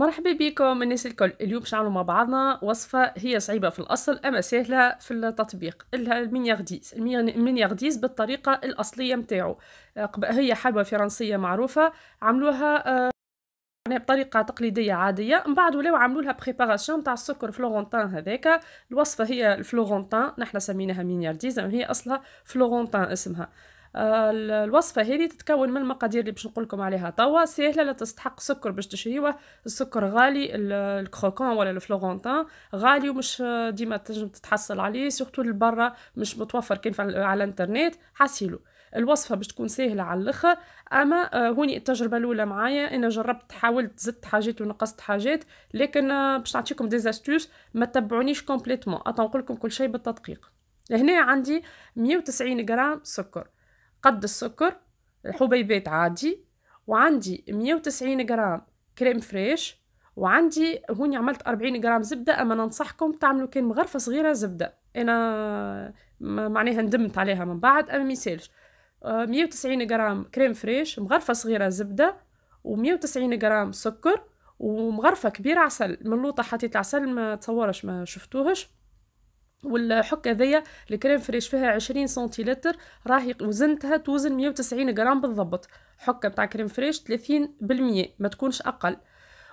مرحبا بكم الناس الكل اليوم باش نعملوا مع بعضنا وصفه هي صعيبه في الاصل اما سهله في التطبيق المينيارديز المينيارديز بالطريقه الاصليه نتاعو آه، هي حلوه فرنسيه معروفه عملوها معناها بطريقه تقليديه عاديه من بعد ولاو عملوا لها بريباراسيون تاع السكر فلورونتان هذاك الوصفه هي الفلورونتان نحنا سميناها مينيارديز هي اصلها فلورونتان اسمها آه، الوصفه هذه تتكون من المقادير اللي باش نقول لكم عليها توا سهله لا تستحق سكر باش تشريوه السكر غالي الكروكون ولا الفلورونتان غالي ومش آه، ديما تنجم تتحصل عليه سورتو لبرا مش متوفر كان على الانترنت حاسيلو الوصفه باش تكون سهله على الاخر اما آه، هوني التجربه الاولى معايا انا جربت حاولت زدت حاجات ونقصت حاجات لكن باش نعطيكم دي زاستوس ما تبعونيش كومبليتوم اتنقول لكم كل شيء بالتدقيق هنا عندي 190 غرام سكر قد السكر حبيبات عادي وعندي 190 غرام كريم فريش وعندي هوني عملت 40 غرام زبدة أما ننصحكم تعملوا كان مغرفة صغيرة زبدة أنا معناها ندمت عليها من بعد أما ميسالش 190 غرام كريم فريش مغرفة صغيرة زبدة و190 غرام سكر ومغرفة كبيرة عسل من لوطة حطيت العسل ما تصورش ما شفتوهش والحكة ذي الكريم فريش فيها عشرين سنتيلتر راهي وزنتها توزن مية وتسعين جرام بالضبط حكة بتاع كريم فريش ثلاثين بالمية ما تكونش أقل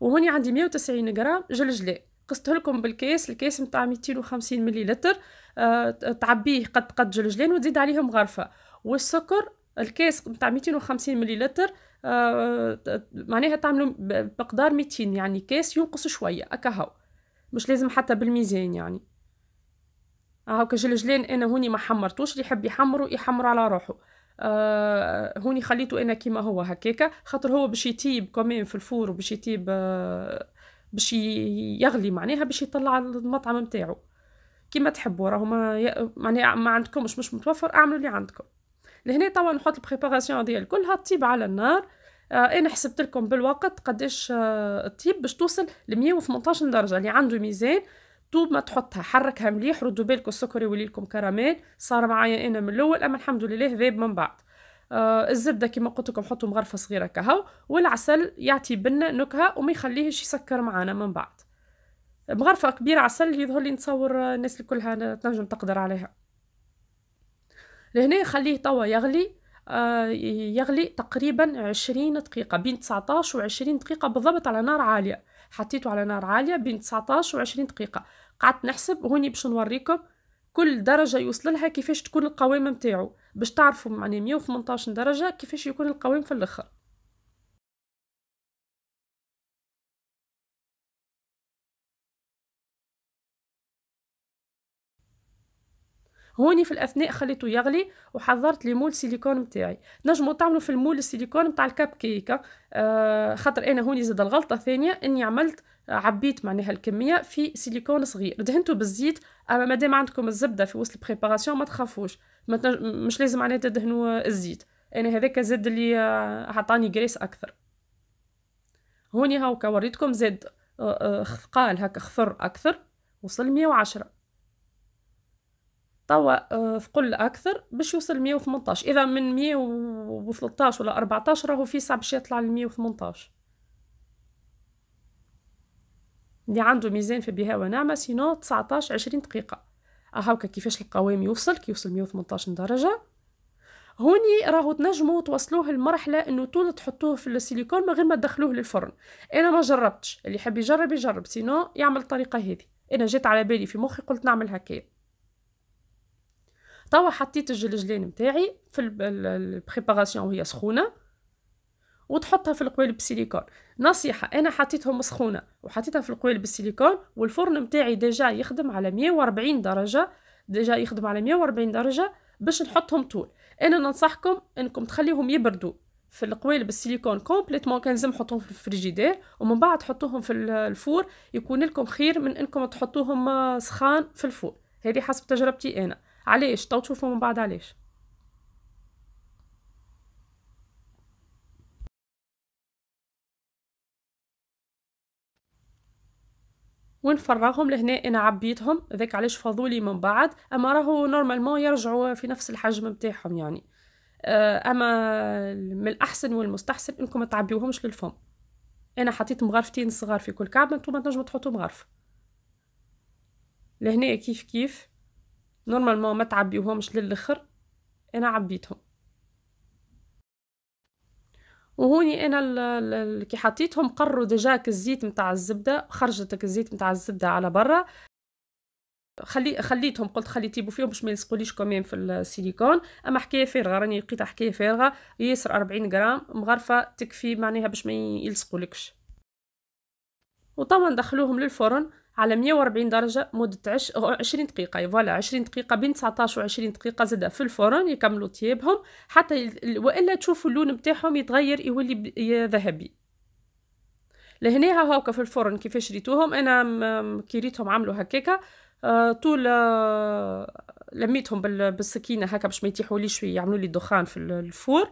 وهوني عندي وتسعين جرام جلجلة قصته لكم بالكيس الكيس نتاع وخمسين مليلتر أه تعبيه قد قد جلجلان وتزيد عليهم غرفه والسكر الكاس نتاع وخمسين مليلتر أه معناها تعملوا بمقدار ميتين يعني كاس ينقص شويه اكهو مش لازم حتى بالميزان يعني هاكا جلجلان انا هوني ما حمرتوش اللي يحب يحمره يحمر على روحه آه هوني خليته انا كيما هو هكاكا خاطر هو باش يطيب كمان في الفور وباش يطيب آه باش يغلي معناها باش يطلع المطعم نتاعو كيما تحبوا راهو ما معناها ما عندكمش مش متوفر اعملوا اللي عندكم لهنا توا نحط البريباراسيون ديال كلها تطيب على النار آه انا حسبت لكم بالوقت قداش آه تطيب باش توصل ل 118 درجه اللي عنده ميزان طوب ما تحطها حركها مليح ردوا بالكم يولي لكم كراميل صار معايا انا من الاول اما الحمد لله ذاب من بعد آه الزبده كما قلت لكم حطوا مغرفه صغيره كهو والعسل يعطي بنه نكهه وما يخليهش يسكر معانا من بعد مغرفه كبيره عسل يظهر لي نتصور الناس كلها تنجم تقدر عليها لهنا خليه توا يغلي آه يغلي تقريبا عشرين دقيقة بين تسعتاش وعشرين دقيقة بالضبط على نار عالية حطيته على نار عاليه بين 19 و 20 دقيقه قعدت نحسب هوني باش نوريكم كل درجه يوصل لها كيفاش تكون القوامه نتاعو باش تعرفوا معني 118 درجه كيفاش يكون القوام في الاخر هوني في الاثناء خليته يغلي وحضرت لي مول سيليكون نتاعي نجمو تعملوا في المول السيليكون نتاع الكاب كيكه آه خاطر انا هوني زاد الغلطه الثانيه اني عملت آه، عبيت معناها الكميه في سيليكون صغير دهنته بالزيت اما آه، مادام عندكم الزبده في وسط البريباراسيون ما تخافوش ما مش لازم معناها تدهنوا الزيت انا هذاك زاد اللي آه، عطاني جريس اكثر هوني هاوكا وريتكم زاد ثقال هكا خفر اكثر وصل 110 توا آه، في قل اكثر باش يوصل 118 اذا من 113 ولا 14 راهو في صعب باش يطلع ل 118 اللي عنده ميزان في بها ونعمه سينو 19 20 دقيقه هاكا كيفاش القوام يوصل كي يوصل 118 درجه هوني راهو تنجموا توصلوه المرحلة انه طول تحطوه في السيليكون من غير ما تدخلوه للفرن انا ما جربتش اللي يحب يجرب يجرب سينو يعمل الطريقة هذه انا جيت على بالي في مخي قلت نعمل هكذا توا حطيت الجلجلان نتاعي في البريباراسيون وهي سخونه وتحطها في القوالب بالسيليكون نصيحه انا حطيتهم سخونه وحطيتها في القوالب بالسيليكون والفرن نتاعي ديجا يخدم على 140 درجه ديجا يخدم على 140 درجه باش نحطهم طول انا ننصحكم انكم تخليهم يبردوا في القوالب السيليكون كومبليتمون كان لازم تحطوهم في الفريجيدير ومن بعد تحطوهم في الفور يكون لكم خير من انكم تحطوهم آه، سخان في الفور هذه حسب تجربتي انا علاش تو تشوفوا من بعد علاش ونفرغهم لهنا انا عبيتهم ذاك علاش فاضولي من بعد اما راهو نورمالمون يرجعوا في نفس الحجم نتاعهم يعني اما من الاحسن والمستحسن انكم تعبيوهمش للفم انا حطيت مغرفتين صغار في كل كعب انتم تنجموا تحطوا مغرف لهنا كيف كيف نورمالمون ما تعبيوهمش للاخر انا عبيتهم وهوني انا كي حطيتهم قروا دجاك الزيت متاع الزبده خرجتك الزيت متاع الزبده على برا خلي خليتهم قلت خلي تيبو فيهم باش ما يلصقوليش كوميم في السيليكون اما حكايه فارغه راني لقيتها حكايه فارغه ياسر 40 غرام مغرفه تكفي معناها باش ما يلصقولكش وطبعا دخلوهم للفرن على 140 درجه مده 20 دقيقه فوالا 20 دقيقه بين 19 و 20 دقيقه زاده في الفرن يكملوا طيابهم حتى والا تشوفوا اللون نتاعهم يتغير يولي ذهبي لهنا هاوكا في الفرن كيفاش ريتوهم انا م... كي ريتهم عملوا هكاكا آه طول آه... لميتهم بالسكينه هكا باش ما يطيحوا ليش يعملوا لي دخان في الفور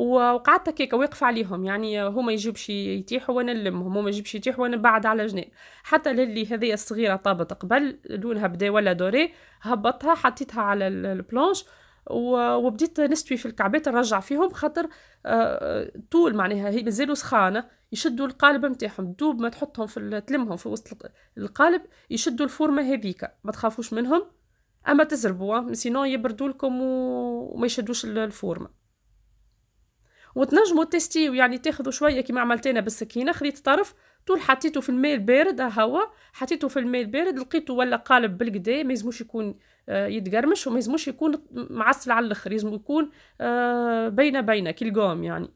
وقعدت هكاك واقفه عليهم يعني هما يجيبش يتيح وانا نلمهم هما يجيبش يتيح وانا بعد على جنان حتى للي هذه الصغيره طابت قبل لونها بدا ولا دوري هبطها حطيتها على البلونش وبديت نستوي في الكعبات نرجع فيهم خاطر آه، آه، طول معناها هي مازالوا سخانه يشدوا القالب نتاعهم دوب ما تحطهم في تلمهم في وسط القالب يشدوا الفورمه هذيك ما تخافوش منهم اما تزربوا آه، سينو يبردوا لكم وما يشدوش الفورمه وتنجموا تستيو يعني تاخذوا شويه كيما عملتينا بالسكينه خليت طرف طول حطيته في الماء البارد ها هو حطيته في الماء البارد لقيته ولا قالب بالكدا ما يزموش يكون آه، يتقرمش وما يزموش يكون معسل على الاخر يزمو يكون بين آه، بين كيلقوم يعني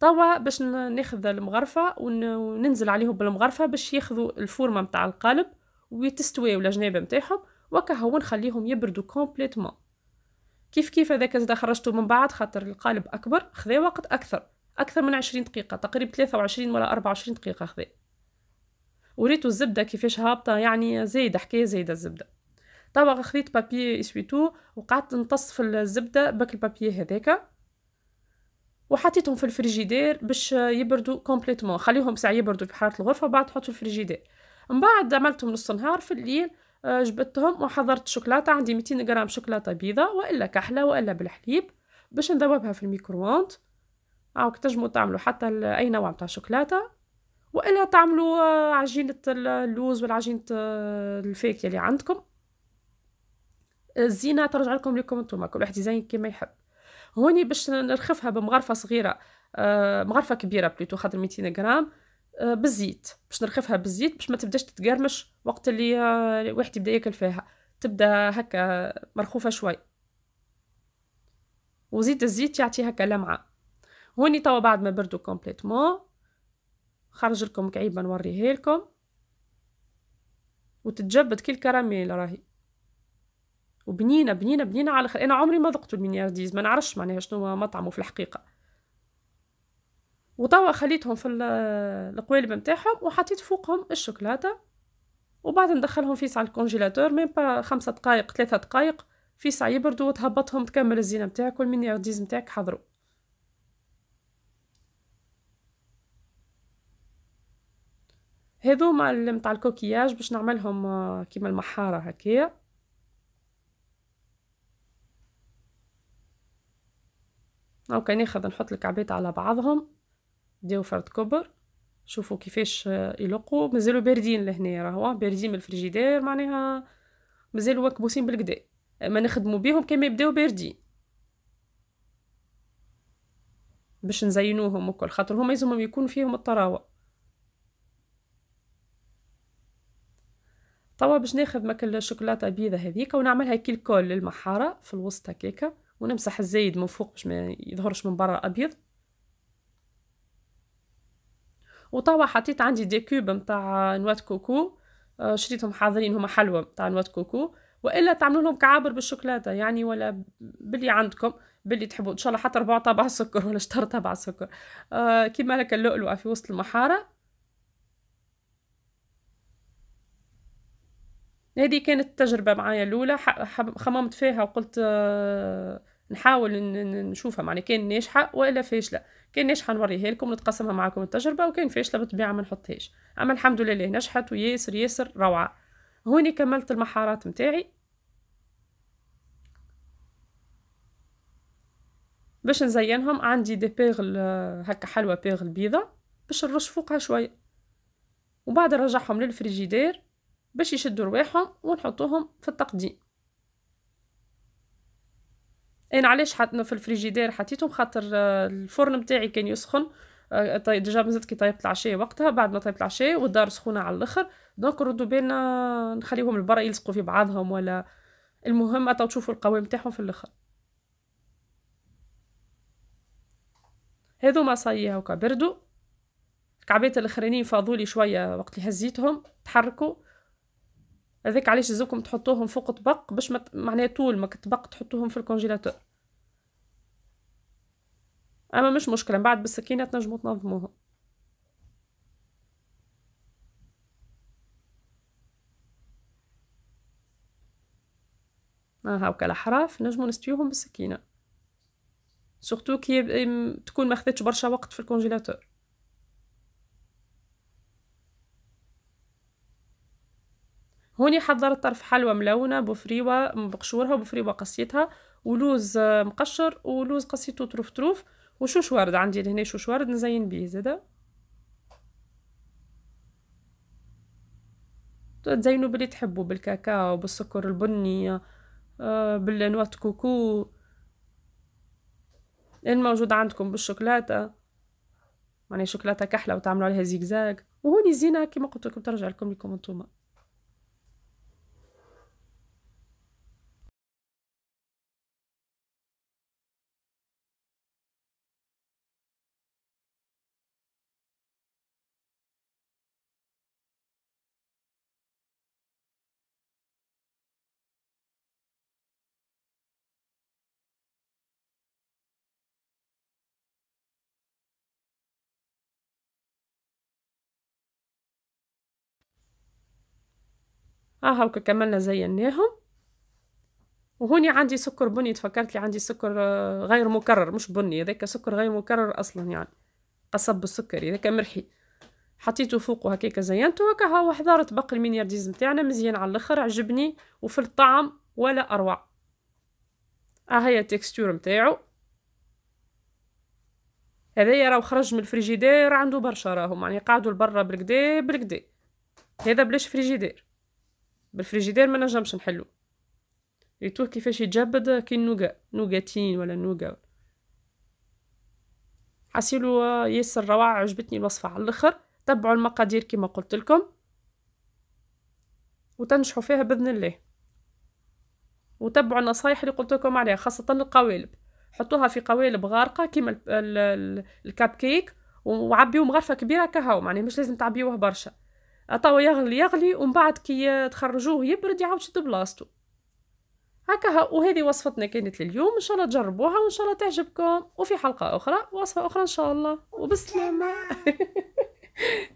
توا باش ناخذ المغرفه وننزل عليهم بالمغرفه باش ياخذوا الفورمه نتاع القالب ويتستويو الجنابه نتاعهم وكهو نخليهم يبردوا كومبليتوم كيف كيف هذاك زاد خرجته من بعد خاطر القالب اكبر خذا وقت اكثر اكثر من عشرين دقيقه تقريبا 23 ولا 24 دقيقه خذا وريتو الزبده كيفاش هابطه يعني زايده حكايه زايده الزبده طبعا خذيت بابي اسويتو وقعدت نتص في الزبده بك البابي هذاك وحطيتهم في الفريجيدير باش يبردوا كومبليتوم خليهم ساعه يبردوا في حراره الغرفه وبعد تحط في الفريجيدير من بعد عملتهم نص نهار في الليل آه، جبتهم وحضرت شوكولاته عندي 200 غرام شوكولاته بيضة والا كحله والا بالحليب باش نذوبها في الميكرووند أو تجمو تعملوا حتى اي نوع متاع شوكولاته والا تعملوا آه، عجينه اللوز ولا عجينه الفاكهه اللي عندكم الزينه ترجع لكم لكم نتوما كل واحد يزين كيما يحب هوني باش نرخفها بمغرفه صغيره آه، مغرفه كبيره بليتو خاطر 200 غرام آه، بالزيت باش نرخفها بالزيت باش ما تبداش تتقرمش وقت اللي آه، واحد يبدا ياكل فيها تبدا هكا مرخوفه شوي وزيت الزيت يعطي هكا لمعه هوني توا بعد ما بردو كومبليتمون خرج لكم كعيبه نوريه لكم وتتجبد كي الكراميل راهي وبنينه بنينه بنينه على الاخر انا عمري ما ذقت المينيارديز ما نعرفش معناها شنو مطعمه في الحقيقه وتوا خليتهم في القوالب نتاعهم وحطيت فوقهم الشوكولاته وبعد ندخلهم في ساعه الكونجيلاتور ميم با خمسة دقائق ثلاثة دقائق في ساعه يبردوا وتهبطهم تكمل الزينه نتاعك والمينيارديز نتاعك حضروا هذوما نتاع الكوكياج باش نعملهم آه، كيما المحاره هكايا اوكي ناخذ نحط الكعبات على بعضهم ديروا فرد كبر شوفوا كيفاش يلقوا مازالوا باردين لهنا راهو باردين من الفريجيدير معناها مازالوا مكبوسين بالكدا ما نخدموا بيهم كما يبداو باردين باش نزينوهم وكل خاطر هما يلزمهم يكون فيهم الطراوه توا باش ناخذ ماكل الشوكولاته بيضه هذيك ونعملها كي الكول للمحاره في الوسط هكاكا ونمسح الزايد من فوق باش ما يظهرش من برا ابيض وتوا حطيت عندي دي كوب نتاع نواه كوكو آه، شريتهم حاضرين هما حلوى نتاع نواه كوكو والا تعملوا لهم كعابر بالشوكولاته يعني ولا باللي عندكم باللي تحبوا ان شاء الله حتى ربع طابع سكر ولا شطر طابع سكر آه كيما لك اللؤلؤه في وسط المحاره هذه كانت التجربه معايا الاولى خممت فيها وقلت آه نحاول نشوفها معني كان ناجحه والا فاشله كان ناجحه نوريها لكم نتقسمها معكم التجربه وكان فاشله بالطبيعه ما نحطهاش اما الحمد لله نجحت وياسر ياسر روعه هوني كملت المحارات متاعي باش نزينهم عندي دي بيغل آه، هكا حلوى بيغل بيضة باش نرش فوقها شوية وبعد نرجعهم للفريجيدير باش يشدوا رواحهم ونحطوهم في التقديم انا إيه، علاش حط في الفريجيدير حطيتهم خاطر آه، الفرن نتاعي كان يسخن آه، ديجا مازلت كي طيبت العشاء وقتها بعد ما طيبت العشاء والدار سخونه على الاخر دونك ردوا بينا نخليهم لبرا يلصقوا في بعضهم ولا المهم تو تشوفوا القوام تاعهم في الاخر هذو ما صايي هكا بردوا الكعبات الاخرانيين فاضولي شويه وقت اللي هزيتهم تحركوا هذاك علاش لازمكم تحطوهم فوق طبق باش ما معناها طول ما طبق تحطوهم في الكونجيلاتور اما مش مشكله من بعد بالسكينه تنجموا تنظموهم آه، ها هاكا الاحراف نجمو نستويوهم بالسكينه سورتو كي تكون ما برشا وقت في الكونجيلاتور هوني حضرت طرف حلوى ملونة بفريوة مقشورها وبفريوة قصيتها ولوز آه، مقشر ولوز قصيته طروف طروف وشوش ورد عندي لهنا شوش ورد نزين بيه زادا تزينوا باللي تحبوا بالكاكاو بالسكر البني آه، بالنواة كوكو الموجود عندكم بالشوكولاتة معناها شوكولاتة كحلة وتعملوا عليها زيكزاك وهوني زينة كيما قلت لكم ترجع لكم لكم انتوما ها آه هاكا كملنا زيناهم وهوني عندي سكر بني تفكرت لي عندي سكر آه، غير مكرر مش بني هذاك سكر غير مكرر اصلا يعني قصب السكري هذاك مرحي حطيته فوقه هكاك زينته هكا هاو حضار تبقى المينيارديز نتاعنا مزيان على الاخر عجبني وفي الطعم ولا اروع ها آه هي التكستور نتاعو هذايا راهو خرج من الفريجيدير عنده برشا راهم يعني قعدوا لبرا بالكدا بالكدا هذا بلاش فريجيدير بالفريجيدير ما نجمش نحلو ريتوه كيفاش يتجبد كي نوغا نوغاتين ولا نوغا حسيلو ياسر روعة عجبتني الوصفة على الاخر تبعوا المقادير كما قلت لكم وتنجحوا فيها باذن الله وتبعوا النصايح اللي قلت لكم عليها خاصة القوالب حطوها في قوالب غارقة كيما الكاب كيك وعبيوهم مغرفة كبيرة كهو معناه مش لازم تعبيوه برشا عطاو يغلي يغلي ومن بعد كي تخرجوه يبرد يعاود شد بلاصتو هكا وهذه وصفتنا كانت لليوم ان شاء الله تجربوها وان شاء الله تعجبكم وفي حلقه اخرى وصفه اخرى ان شاء الله وبالسلامه